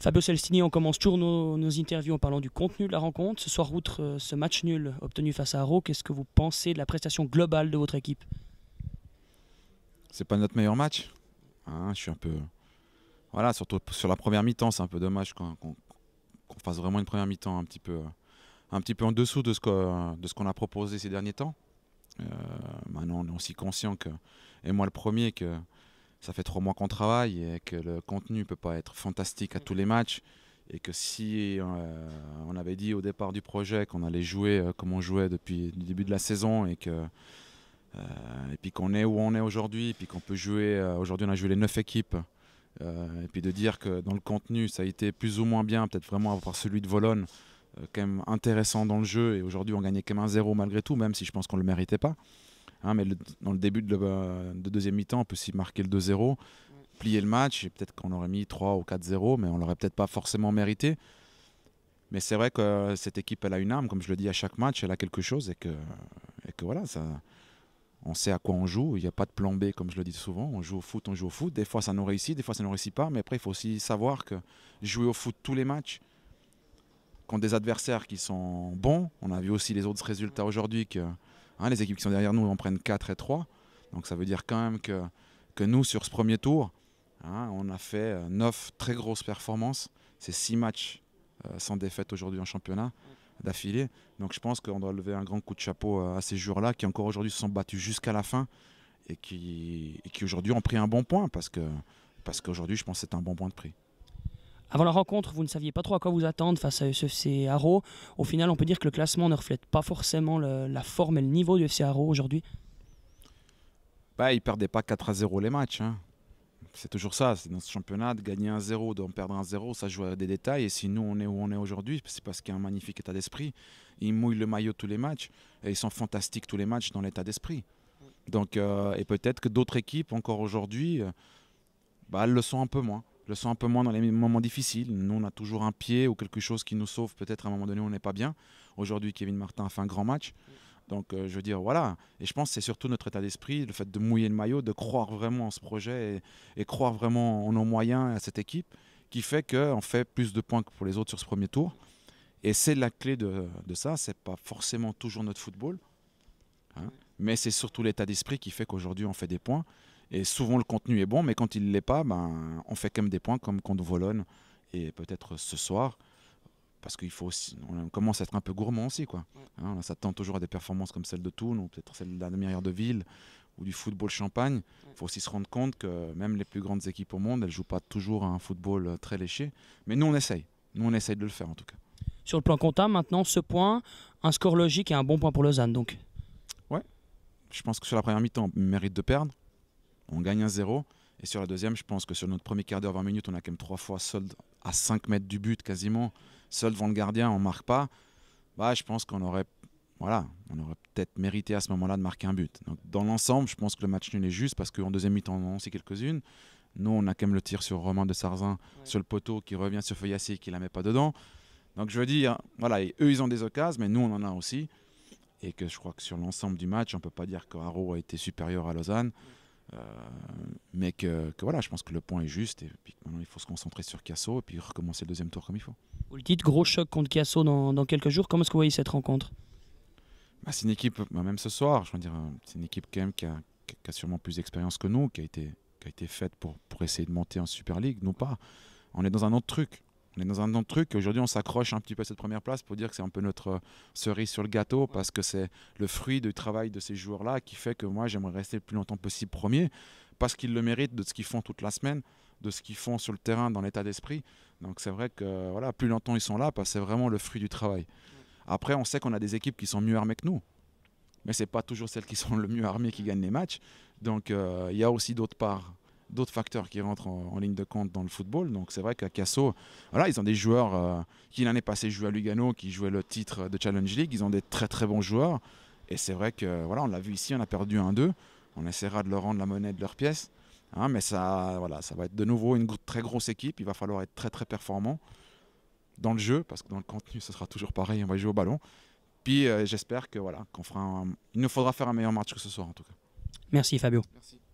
Fabio Celestini, on commence toujours nos, interviews en parlant du contenu de la rencontre. Ce soir, outre euh, ce match nul obtenu face à Aro, qu'est-ce que vous pensez de la prestation globale de votre équipe C'est pas notre meilleur match. Hein, je suis un peu. Voilà, surtout sur la première mi-temps, c'est un peu dommage qu'on fasse vraiment une première mi-temps un petit peu, un petit peu en dessous de ce qu'on a proposé ces derniers temps. Euh, maintenant, on est aussi conscient que, et moi le premier, que ça fait trois mois qu'on travaille et que le contenu ne peut pas être fantastique à mm. tous les matchs. Et que si euh, on avait dit au départ du projet qu'on allait jouer euh, comme on jouait depuis le début de la saison et que euh, et puis qu'on est où on est aujourd'hui, et puis qu'on peut jouer, aujourd'hui on a joué les neuf équipes, et puis de dire que dans le contenu ça a été plus ou moins bien, peut-être vraiment avoir celui de Volonne, quand même intéressant dans le jeu, et aujourd'hui on gagnait quand même un zéro malgré tout, même si je pense qu'on ne le méritait pas. Hein, mais dans le début de, deuxième mi-temps, on peut s'y marquer le 2-0, plier le match, et peut-être qu'on aurait mis 3 ou 4-0, mais on l'aurait peut-être pas forcément mérité. Mais c'est vrai que cette équipe, elle a une âme, comme je le dis à chaque match, elle a quelque chose et que, et que voilà, ça, on sait à quoi on joue. Il n'y a pas de plan B, comme je le dis souvent. On joue au foot, on joue au foot. Des fois, ça nous réussit, des fois, ça ne nous réussit pas. Mais après, il faut aussi savoir que jouer au foot tous les matchs, quand des adversaires qui sont bons, on a vu aussi les autres résultats aujourd'hui que Hein, les équipes qui sont derrière nous en prennent 4 et 3. Donc ça veut dire quand même que, que nous, sur ce premier tour, hein, on a fait 9 euh, très grosses performances. C'est 6 matchs euh, sans défaite aujourd'hui en championnat d'affilée. Donc je pense qu'on doit lever un grand coup de chapeau euh, à ces joueurs-là qui encore aujourd'hui se sont battus jusqu'à la fin et qui, qui aujourd'hui ont pris un bon point parce que parce qu'aujourd'hui je pense que c'est un bon point de prix. Avant la rencontre, vous ne saviez pas trop à quoi vous attendre face à FC Haro. Au final, on peut dire que le classement ne reflète pas forcément la forme et le niveau du FC Haro aujourd'hui. Bah, ils ne perdaient pas 4 à 0 les matchs. Hein. C'est toujours ça, c'est dans ce championnat, de gagner un 0 de perdre un 0 ça joue à des détails. Et si nous, on est où on est aujourd'hui, c'est parce qu'il y a un magnifique état d'esprit. Ils mouillent le maillot tous les matchs et ils sont fantastiques tous les matchs dans l'état d'esprit. Donc, euh, et peut-être que d'autres équipes, encore aujourd'hui, euh, bah, le sont un peu moins le sens un peu moins dans les moments difficiles. Nous, on a toujours un pied ou quelque chose qui nous sauve. Peut-être à un moment donné, on n'est pas bien. Aujourd'hui, Kevin Martin a fait un grand match. Donc, euh, je veux dire, voilà. Et je pense que c'est surtout notre état d'esprit, le fait de mouiller le maillot, de croire vraiment en ce projet et, croire vraiment en nos moyens et à cette équipe, qui fait qu'on fait plus de points que pour les autres sur ce premier tour. Et c'est la clé de, de ça. C'est pas forcément toujours notre football, hein. mais c'est surtout l'état d'esprit qui fait qu'aujourd'hui, on fait des points. Et souvent, le contenu est bon, mais quand il ne l'est pas, ben, on fait quand même des points comme contre Volonne et peut-être ce soir. Parce qu'il faut aussi, on commence à être un peu gourmand aussi. Quoi. on hein, s'attend toujours à des performances comme celle de Toulon, ou peut-être celle de la demi-heure de ville, ou du football champagne. Il faut aussi se rendre compte que même les plus grandes équipes au monde, elles ne jouent pas toujours un football euh, très léché. Mais nous, on essaye. Nous, on essaye de le faire en tout cas. Sur le plan comptable, maintenant, ce point, un score logique et un bon point pour Lausanne, donc. Ouais. Je pense que sur la première mi-temps, on mérite de perdre on gagne un 0. Et sur la deuxième, je pense que sur notre premier quart d'heure, 20 minutes, on a quand même trois fois solde à 5 mètres du but quasiment, seul devant le gardien, on ne marque pas. Bah, je pense qu'on aurait, voilà, on aurait peut-être mérité à ce moment-là de marquer un but. dans l'ensemble, je pense que le match nul est juste parce qu'en deuxième mi-temps, on en a aussi quelques-unes. Nous, on a quand même le tir sur Romain de Sarzin, sur le poteau qui revient sur et qui la met pas dedans. Donc je veux dire, voilà, eux ils ont des occasions, mais nous on en a aussi. Et que je crois que sur l'ensemble du match, on peut pas dire que Haro a été supérieur à Lausanne. Euh, mais que, que, voilà, je pense que le point est juste et puis maintenant il faut se concentrer sur Casso et puis recommencer le deuxième tour comme il faut. Vous le dites, gros choc contre Casso dans, quelques jours. Comment est-ce que vous voyez cette rencontre bah, C'est une équipe, bah, même ce soir, je veux dire, euh, c'est une équipe quand qui a, sûrement plus d'expérience que nous, qui a été, qui a été faite pour, pour essayer de monter en Super League. Nous pas. On est dans un autre truc on est dans un autre truc. Aujourd'hui, on s'accroche un petit peu à cette première place pour dire que c'est un peu notre euh, cerise sur le gâteau parce que c'est le fruit du travail de ces joueurs-là qui fait que moi, j'aimerais rester le plus longtemps possible premier parce qu'ils le méritent de ce qu'ils font toute la semaine, de ce qu'ils font sur le terrain, dans l'état d'esprit. Donc c'est vrai que voilà, plus longtemps ils sont là, c'est vraiment le fruit du travail. Après, on sait qu'on a des équipes qui sont mieux armées que nous, mais c'est pas toujours celles qui sont le mieux armées qui gagnent les matchs. Donc euh, il y a aussi d'autres parts d'autres facteurs qui rentrent en, ligne de compte dans le football. Donc c'est vrai qu'à Casso, voilà, ils ont des joueurs euh, qui l'année passée jouaient à Lugano, qui jouaient le titre de Challenge League. Ils ont des très très bons joueurs. Et c'est vrai que voilà, on l'a vu ici, on a perdu 1-2. On essaiera de leur rendre la monnaie de leur pièce. Hein, mais ça, voilà, ça va être de nouveau une très grosse équipe. Il va falloir être très très performant dans le jeu, parce que dans le contenu, ce sera toujours pareil. On va jouer au ballon. Puis euh, j'espère que voilà, qu'on fera il nous faudra faire un meilleur match que ce soir en tout cas. Merci Fabio. Merci.